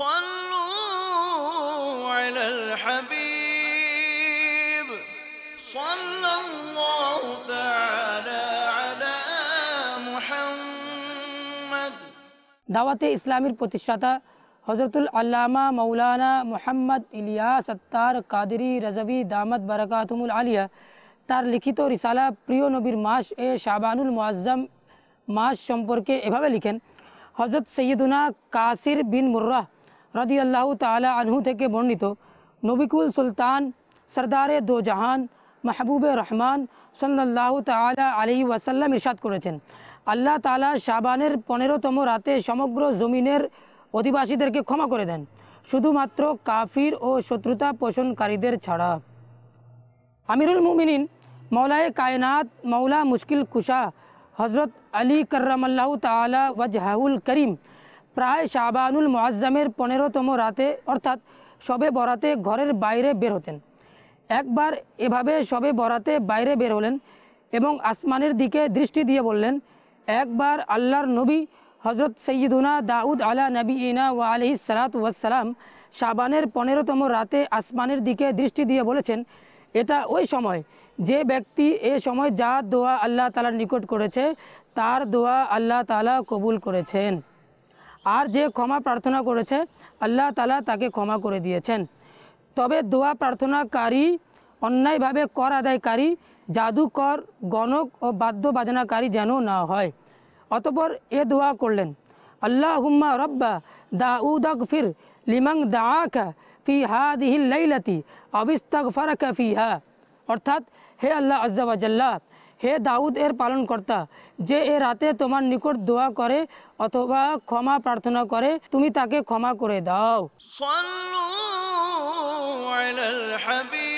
صلوا على الحبيب صلى الله تعالى على محمد দাওয়াতে ইসলামের প্রতিষ্ঠাতা হজরতুল আল্লামা মৌলানা মোহাম্মদ ইলিয়াস আত্তার কাদেরি রাজাবি দামত বারাকাতুমুল আলিয়া তার লিখিত রিসালা প্রিয় নবীর মাস এ শাবানুল মোয়াজ্জাম মাস সম্পর্কে এভাবে লিখেন হজরত সৈয়দুনা কাসির বিন মুর্রাহ রাদি আল্লাহ তালা আনহু থেকে বর্ণিত নবিকুল সুলতান সরদারে দো জাহান মাহবুবে রহমান সাল্লাহ তালা আলী ওয়াসাল্লাম ইরশাদ করেছেন আল্লাহ তালা শাবানের পনেরোতম রাতে সমগ্র জমিনের অধিবাসীদেরকে ক্ষমা করে দেন শুধুমাত্র কাফির ও শত্রুতা পোষণকারীদের ছাড়া আমিরুল মুমিনিন মৌলায় কায়নাত মৌলা মুশকিল কুশা হজরত আলী কর্রামাল্লাহ তালা ওয়াজহাউল করিম প্রায় শাহবানুল মোয়াজ্জামের পনেরোতম রাতে অর্থাৎ সবে বরাতে ঘরের বাইরে বের হতেন একবার এভাবে সবে বরাতে বাইরে বের হলেন এবং আসমানের দিকে দৃষ্টি দিয়ে বললেন একবার আল্লাহর নবী হজরত সৈয়দুনা দাউদ আলা নবী ইনা ওয়া আলি সালাত ওয়াসালাম শাবানের পনেরোতম রাতে আসমানের দিকে দৃষ্টি দিয়ে বলেছেন এটা ওই সময় যে ব্যক্তি এ সময় যা দোয়া আল্লাহ তালার নিকট করেছে তার দোয়া আল্লাহ তালা কবুল করেছেন আর যে ক্ষমা প্রার্থনা করেছে আল্লাহ তালা তাকে ক্ষমা করে দিয়েছেন তবে দোয়া প্রার্থনাকারী অন্যায়ভাবে কর আদায়কারী জাদুকর গণক ও বাদ্য বাজনাকারী যেন না হয় অতপর এ দোয়া করলেন আল্লাহ হুম্মা রব্বা দা দাউদক ফির লিমাং দাআকা ফি হা দিহিল্লাইলাতি অবিস্তক ফারাকা ফি হা অর্থাৎ হে আল্লাহ আজ্জাবাজাল্লাহ হে দাউদ এর পালনকর্তা যে এ রাতে তোমার নিকট দোয়া করে অথবা ক্ষমা প্রার্থনা করে তুমি তাকে ক্ষমা করে দাও হাবিব